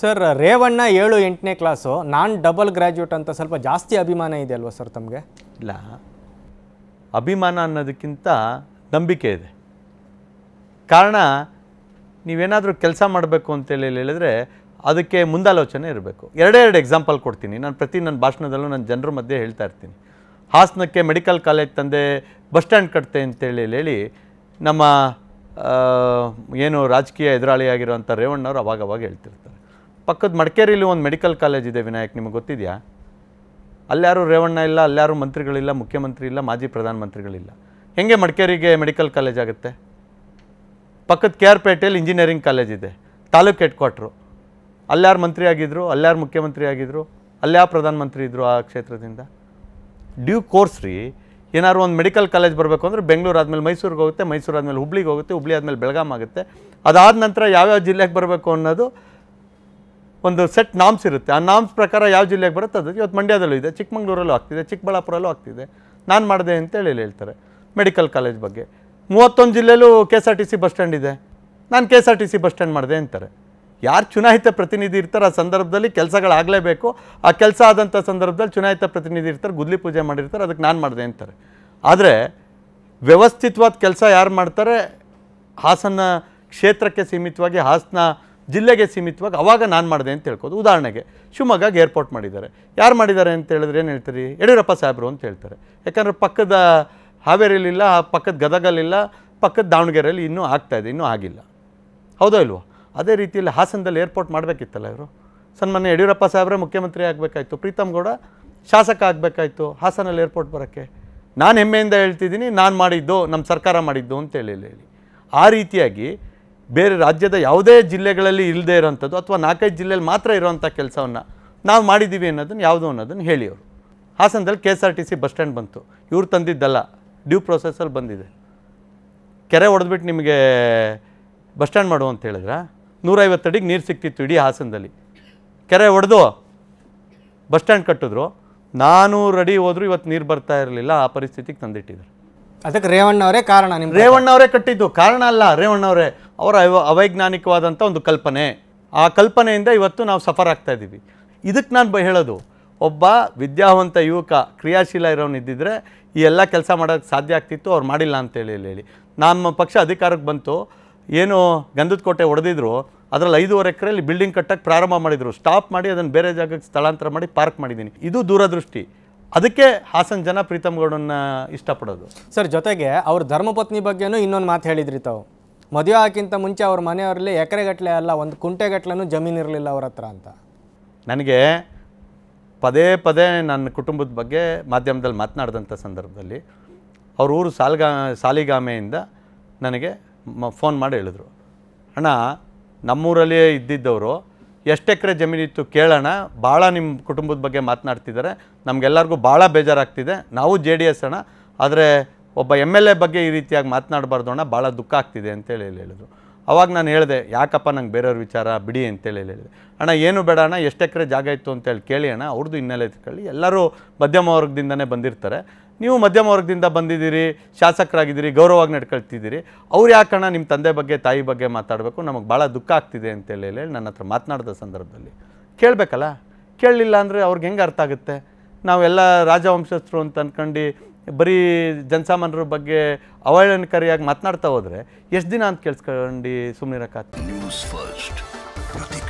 sir Revanna ಏಳು ಎಂಟನೇ class ನಾನು ಡಬಲ್ ಗ್ರ್ಯಾಜುಯೇಟ್ ಅಂತ ಸ್ವಲ್ಪ ಜಾಸ್ತಿ ಅಭಿಮಾನ ಇದೆ ಅಲ್ವಾ ಸರ್ ತಮಗೆ ಇಲ್ಲ ಅಭಿಮಾನ ಅನ್ನೋದಕ್ಕಿಂತ ನಂಬಿಕೆ ಇದೆ ಕಾರಣ ನೀವೇನಾದರೂ ಕೆಲಸ ಮಾಡಬೇಕು ಅಂತೇಳಿ ಹೇಳಿದ್ರೆ ಅದಕ್ಕೆ ಮುಂದಾಲೋಚನೆ ಇರಬೇಕು ಎರಡೇ ಎರಡು ಎಕ್ಸಾಂಪಲ್ ಕೊಡ್ತೀನಿ ನಾನು ಪ್ರತಿ ನನ್ನ ಭಾಷಣದಲ್ಲೂ ನಾನು ಜನರ ಮಧ್ಯೆ ಹೇಳ್ತಾ ಇರ್ತೀನಿ ಹಾಸನಕ್ಕೆ ಮೆಡಿಕಲ್ ಕಾಲೇಜ್ ತಂದೆ ಬಸ್ ಸ್ಟ್ಯಾಂಡ್ ಕಟ್ತೆ ಅಂತೇಳಿ ಹೇಳಿ ನಮ್ಮ ಏನು ರಾಜಕೀಯ ಎದುರಾಳಿಯಾಗಿರುವಂಥ ರೇವಣ್ಣವ್ರು ಅವಾಗವಾಗ ಹೇಳ್ತಿರ್ತಾರೆ ಪಕ್ಕದ ಮಡಿಕೇರಿಲಿ ಒಂದು ಮೆಡಿಕಲ್ ಕಾಲೇಜ್ ಇದೆ ವಿನಾಯಕ್ ನಿಮಗೆ ಗೊತ್ತಿದೆಯಾ ಅಲ್ಯಾರು ರೇವಣ್ಣ ಇಲ್ಲ ಅಲ್ಯಾರು ಮಂತ್ರಿಗಳಿಲ್ಲ ಮುಖ್ಯಮಂತ್ರಿ ಇಲ್ಲ ಮಾಜಿ ಪ್ರಧಾನಮಂತ್ರಿಗಳಿಲ್ಲ ಹೆಂಗೆ ಮಡಿಕೇರಿಗೆ ಮೆಡಿಕಲ್ ಕಾಲೇಜ್ ಆಗುತ್ತೆ ಪಕ್ಕದ ಕೆ ಆರ್ ಪೇಟೆಯಲ್ಲಿ ಇಂಜಿನಿಯರಿಂಗ್ ಕಾಲೇಜ್ ಇದೆ ತಾಲೂಕು ಹೆಡ್ ಕ್ವಾರ್ಟ್ರು ಅಲ್ಲ್ಯಾರು ಮಂತ್ರಿ ಆಗಿದ್ದರು ಅಲ್ಲ್ಯಾರು ಮುಖ್ಯಮಂತ್ರಿ ಆಗಿದ್ದರು ಅಲ್ಯಾರು ಪ್ರಧಾನಮಂತ್ರಿ ಇದ್ದರು ಆ ಕ್ಷೇತ್ರದಿಂದ ಡ್ಯೂ ಕೋರ್ಸ್ ರೀ ಏನಾದ್ರು ಒಂದು ಮೆಡಿಕಲ್ ಕಾಲೇಜ್ ಬರಬೇಕು ಅಂದರೆ ಬೆಂಗಳೂರು ಆದಮೇಲೆ ಮೈಸೂರಿಗೆ ಹೋಗುತ್ತೆ ಮೈಸೂರು ಆದಮೇಲೆ ಹುಬ್ಳಿಗೆ ಹೋಗುತ್ತೆ ಹುಬ್ಳಿ ಆದಮೇಲೆ ಬೆಳಗಾಮ್ ಆಗುತ್ತೆ ಅದಾದ ನಂತರ ಯಾವ್ಯಾವ ಜಿಲ್ಲೆಗೆ ಬರಬೇಕು ಅನ್ನೋದು ಒಂದು ಸೆಟ್ ನಾಮ್ಸ್ ಇರುತ್ತೆ ಆ ನಾಮ್ಸ್ ಪ್ರಕಾರ ಯಾವ ಜಿಲ್ಲೆಗೆ ಬರುತ್ತೆ ಅದು ಇವತ್ತು ಮಂಡ್ಯದಲ್ಲೂ ಇದೆ ಚಿಕ್ಕಮಂಗ್ಳೂರಲ್ಲೂ ಆಗ್ತಿದೆ ಚಿಕ್ಕಬಳ್ಳಾಪುರಲ್ಲೂ ಆಗ್ತಿದೆ ನಾನು ಮಾಡಿದೆ ಅಂತೇಳಿ ಹೇಳ್ತಾರೆ ಮೆಡಿಕಲ್ ಕಾಲೇಜ್ ಬಗ್ಗೆ ಮೂವತ್ತೊಂದು ಜಿಲ್ಲೆಯಲ್ಲೂ K S R T C bus stand ಇದೆ ನಾನು K S R T C bus stand ಮಾಡಿದೆ ಅಂತಾರೆ ಯಾರು ಚುನಾಯಿತ ಪ್ರತಿನಿಧಿ ಇರ್ತಾರೆ ಆ ಸಂದರ್ಭದಲ್ಲಿ ಕೆಲಸಗಳಾಗಲೇಬೇಕು ಆ ಕೆಲಸ ಆದಂಥ ಸಂದರ್ಭದಲ್ಲಿ ಚುನಾಯಿತ ಪ್ರತಿನಿಧಿ ಇರ್ತಾರೆ ಗುದ್ಲಿ ಪೂಜೆ ಮಾಡಿರ್ತಾರೆ ಅದಕ್ಕೆ ನಾನು ಮಾಡಿದೆ ಅಂತಾರೆ ಆದರೆ ವ್ಯವಸ್ಥಿತವಾದ ಕೆಲಸ ಯಾರು ಮಾಡ್ತಾರೆ ಹಾಸನ ಕ್ಷೇತ್ರಕ್ಕೆ ಸೀಮಿತವಾಗಿ ಹಾಸನ ಜಿಲ್ಲೆಗೆ ಸೀಮಿತವಾಗಿ ಅವಾಗ ನಾನು ಮಾಡಿದೆ ಅಂತ ಹೇಳ್ಕೋದು ಉದಾಹರಣೆಗೆ ಶಿವಮೊಗ್ಗ ಏರ್ಪೋರ್ಟ್ ಮಾಡಿದ್ದಾರೆ ಯಾರು ಮಾಡಿದ್ದಾರೆ ಅಂತ ಹೇಳಿದ್ರೆ ಏನು ಹೇಳ್ತೀರಿ ಯಡಿಯೂರಪ್ಪ ಸಾಹೇಬರು ಅಂತ ಹೇಳ್ತಾರೆ ಯಾಕಂದರೆ ಪಕ್ಕದ ಹಾವೇರಿಲಿಲ್ಲ ಪಕ್ಕದ ಗದಗಲ್ಲಿಲ್ಲ ಪಕ್ಕದ ದಾವಣಗೆರೆಯಲ್ಲಿ ಇನ್ನೂ ಆಗ್ತಾಯಿದೆ ಇನ್ನೂ ಆಗಿಲ್ಲ ಹೌದೋ ಇಲ್ವೋ ಅದೇ ರೀತಿಯಲ್ಲಿ ಹಾಸನದಲ್ಲಿ ಏರ್ಪೋರ್ಟ್ ಮಾಡಬೇಕಿತ್ತಲ್ಲ ಇವರು ಸನ್ಮಾನ್ಯ ಯಡಿಯೂರಪ್ಪ ಸಾಹೇಬ್ರೆ ಮುಖ್ಯಮಂತ್ರಿ ಆಗಬೇಕಾಯ್ತು ಪ್ರೀತಮ್ ಗೌಡ ಶಾಸಕ ಆಗಬೇಕಾಯ್ತು ಹಾಸನಲ್ಲಿ ಏರ್ಪೋರ್ಟ್ ಬರೋಕ್ಕೆ ನಾನು ಹೆಮ್ಮೆಯಿಂದ ಹೇಳ್ತಿದ್ದೀನಿ ನಾನು ಮಾಡಿದ್ದು ನಮ್ಮ ಸರ್ಕಾರ ಮಾಡಿದ್ದು ಅಂತೇಳಿ ಹೇಳಿ ಆ ರೀತಿಯಾಗಿ ಬೇರೆ ರಾಜ್ಯದ ಯಾವುದೇ ಜಿಲ್ಲೆಗಳಲ್ಲಿ ಇಲ್ಲದೇ ಇರೋಂಥದ್ದು ಅಥವಾ ನಾಲ್ಕೈದು ಜಿಲ್ಲೆಯಲ್ಲಿ ಮಾತ್ರ ಇರೋವಂಥ ಕೆಲಸವನ್ನು ನಾವು ಮಾಡಿದ್ದೀವಿ ಅನ್ನೋದನ್ನು ಯಾವುದು ಅನ್ನೋದನ್ನು ಹೇಳಿ ಅವರು ಹಾಸನದಲ್ಲಿ K S R T C bus stand ಬಂತು ಇವ್ರು ತಂದಿದ್ದಲ್ಲ ಡ್ಯೂ ಪ್ರೊಸೆಸಲ್ಲಿ ಬಂದಿದೆ ಕೆರೆ ಹೊಡೆದ್ಬಿಟ್ಟು ನಿಮಗೆ ಬಸ್ ಸ್ಟ್ಯಾಂಡ್ ಮಾಡು ಅಂತ ಹೇಳಿದ್ರೆ ನೂರೈವತ್ತು ಅಡಿಗೆ ನೀರು ಸಿಕ್ತಿತ್ತು ಇಡೀ ಹಾಸನದಲ್ಲಿ ಕೆರೆ ಹೊಡೆದು ಬಸ್ ಸ್ಟ್ಯಾಂಡ್ ಕಟ್ಟಿದ್ರು ನಾನೂರು ಅಡಿ ಹೋದರೂ ಇವತ್ತು ನೀರು ಬರ್ತಾ ಇರಲಿಲ್ಲ ಆ ಪರಿಸ್ಥಿತಿಗೆ ತಂದಿಟ್ಟಿದ್ರು ಅದಕ್ಕೆ ರೇವಣ್ಣವರೇ ಕಾರಣ ನಿಮ್ಮ ರೇವಣ್ಣವರೇ ಕಟ್ಟಿದ್ದು ಕಾರಣ ಅಲ್ಲ ರೇವಣ್ಣವರೇ ಅವರ ಅವೈಜ್ಞಾನಿಕವಾದಂಥ ಒಂದು ಕಲ್ಪನೆ ಆ ಕಲ್ಪನೆಯಿಂದ ಇವತ್ತು ನಾವು ಸಫರ್ ಆಗ್ತಾ ಇದ್ದೀವಿ ಇದಕ್ಕೆ ನಾನು ಹೇಳೋದು ಒಬ್ಬ ವಿದ್ಯಾವಂತ ಯುವಕ ಕ್ರಿಯಾಶೀಲ ಇರೋನು ಈ ಎಲ್ಲ ಕೆಲಸ ಮಾಡೋಕ್ಕೆ ಸಾಧ್ಯ ಆಗ್ತಿತ್ತು ಅವ್ರು ಮಾಡಿಲ್ಲ ಅಂತೇಳಿ ಹೇಳಿ ನಮ್ಮ ಪಕ್ಷ ಅಧಿಕಾರಕ್ಕೆ ಬಂತು ಏನು ಗಂಧದ ಕೋಟೆ ಹೊಡೆದಿದ್ರು ಅದರಲ್ಲಿ ಐದೂವರೆ ಎಕರೆಯಲ್ಲಿ ಬಿಲ್ಡಿಂಗ್ ಕಟ್ಟಕ್ಕೆ ಪ್ರಾರಂಭ ಮಾಡಿದರು ಸ್ಟಾಪ್ ಮಾಡಿ ಅದನ್ನು ಬೇರೆ ಜಾಗಕ್ಕೆ ಸ್ಥಳಾಂತರ ಮಾಡಿ ಪಾರ್ಕ್ ಮಾಡಿದ್ದೀನಿ ಇದು ದೂರದೃಷ್ಟಿ ಅದಕ್ಕೆ ಹಾಸನ ಜನ ಪ್ರೀತಮ್ ಇಷ್ಟಪಡೋದು ಸರ್ ಜೊತೆಗೆ ಅವ್ರ ಧರ್ಮಪತ್ನಿ ಬಗ್ಗೆನೂ ಇನ್ನೊಂದು ಮಾತು ಹೇಳಿದ್ರಿ ತಾವು ಮದುವೆ ಹಾಕಿಂತ ಮುಂಚೆ ಅವ್ರ ಮನೆಯವರಲ್ಲಿ ಎಕರೆಗಟ್ಟಲೆ ಅಲ್ಲ ಒಂದು ಕುಂಟೆಗಟ್ಟಲೆನೂ ಜಮೀನು ಇರಲಿಲ್ಲ ಅವ್ರ ಹತ್ರ ಅಂತ ನನಗೆ ಪದೇ ಪದೇ ನನ್ನ ಕುಟುಂಬದ ಬಗ್ಗೆ ಮಾಧ್ಯಮದಲ್ಲಿ ಮಾತನಾಡಿದಂಥ ಸಂದರ್ಭದಲ್ಲಿ ಅವ್ರ ಊರು ಸಾಲ್ಗಾ ಸಾಲಿಗಾಮೆಯಿಂದ ನನಗೆ ಮ ಫೋನ್ ಮಾಡಿ ಹೇಳಿದರು ಅಣ್ಣ ನಮ್ಮೂರಲ್ಲಿ ಇದ್ದಿದ್ದವರು ಎಷ್ಟು ಎಕರೆ ಜಮೀನಿತ್ತು ಕೇಳೋಣ ಭಾಳ ನಿಮ್ಮ ಕುಟುಂಬದ ಬಗ್ಗೆ ಮಾತನಾಡ್ತಿದ್ದಾರೆ ನಮಗೆಲ್ಲರಿಗೂ ಭಾಳ ಬೇಜಾರಾಗ್ತಿದೆ ನಾವು ಜೆ ಡಿ ಎಸ್ ಅಣ್ಣ ಆದರೆ ಒಬ್ಬ ಎಮ್ ಎಲ್ ಎ ಬಗ್ಗೆ ಈ ರೀತಿಯಾಗಿ ಮಾತನಾಡಬಾರ್ದು ಅಣ್ಣ ಭಾಳ ದುಃಖ ಆಗ್ತಿದೆ ಅಂತೇಳಿ ಹೇಳಿದರು ಅವಾಗ ನಾನು ಹೇಳಿದೆ ಯಾಕಪ್ಪ ನಂಗೆ ಬೇರೆಯವ್ರ ವಿಚಾರ ಬಿಡಿ ಅಂತೇಳಿ ಹೇಳಿದೆ ಅಣ್ಣ ಏನು ಬೇಡ ಅಣ್ಣ ಎಷ್ಟು ಎಕರೆ ಜಾಗ ಇತ್ತು ಅಂತೇಳಿ ಕೇಳಿ ಅಣ್ಣ ಅವ್ರದ್ದು ಹಿನ್ನೆಲೆ ತಿಳ್ಕೊಳ್ಳಿ ಎಲ್ಲರೂ ಮಧ್ಯಮ ವರ್ಗದಿಂದನೇ ಬಂದಿರ್ತಾರೆ ನೀವು ಮಧ್ಯಮ ವರ್ಗದಿಂದ ಬಂದಿದ್ದೀರಿ ಶಾಸಕರಾಗಿದ್ದೀರಿ ಗೌರವವಾಗಿ ನಡ್ಕೊಳ್ತಿದ್ದೀರಿ ಅವ್ರು ಯಾಕಣ್ಣ ನಿಮ್ಮ ತಂದೆ ಬಗ್ಗೆ ತಾಯಿ ಬಗ್ಗೆ ಮಾತಾಡಬೇಕು ನಮಗೆ ಭಾಳ ದುಃಖ ಆಗ್ತಿದೆ ಅಂತೇಳಿ ಹೇಳಿ ನನ್ನ ಹತ್ರ ಮಾತನಾಡಿದ ಸಂದರ್ಭದಲ್ಲಿ ಕೇಳಬೇಕಲ್ಲ ಕೇಳಲಿಲ್ಲ ಅಂದರೆ ಅವ್ರಿಗೆ ಹೆಂಗೆ ಅರ್ಥ ಆಗುತ್ತೆ ನಾವೆಲ್ಲ ರಾಜವಂಶಸ್ಥರು ಅಂತ ಅಂದ್ಕೊಂಡು ಬರೀ ಜನಸಾಮಾನ್ಯರ ಬಗ್ಗೆ ಅವಹೇಳನಕಾರಿಯಾಗಿ ಮಾತನಾಡ್ತಾ ಹೋದರೆ ಎಷ್ಟು ದಿನ ಅಂತ ಕೇಳಿಸ್ಕೊಂಡು ಸುಮ್ಮನಿರಕ್ಕಾಗ್ತದೆ ನ್ಯೂಸ್ ಫಸ್ಟ್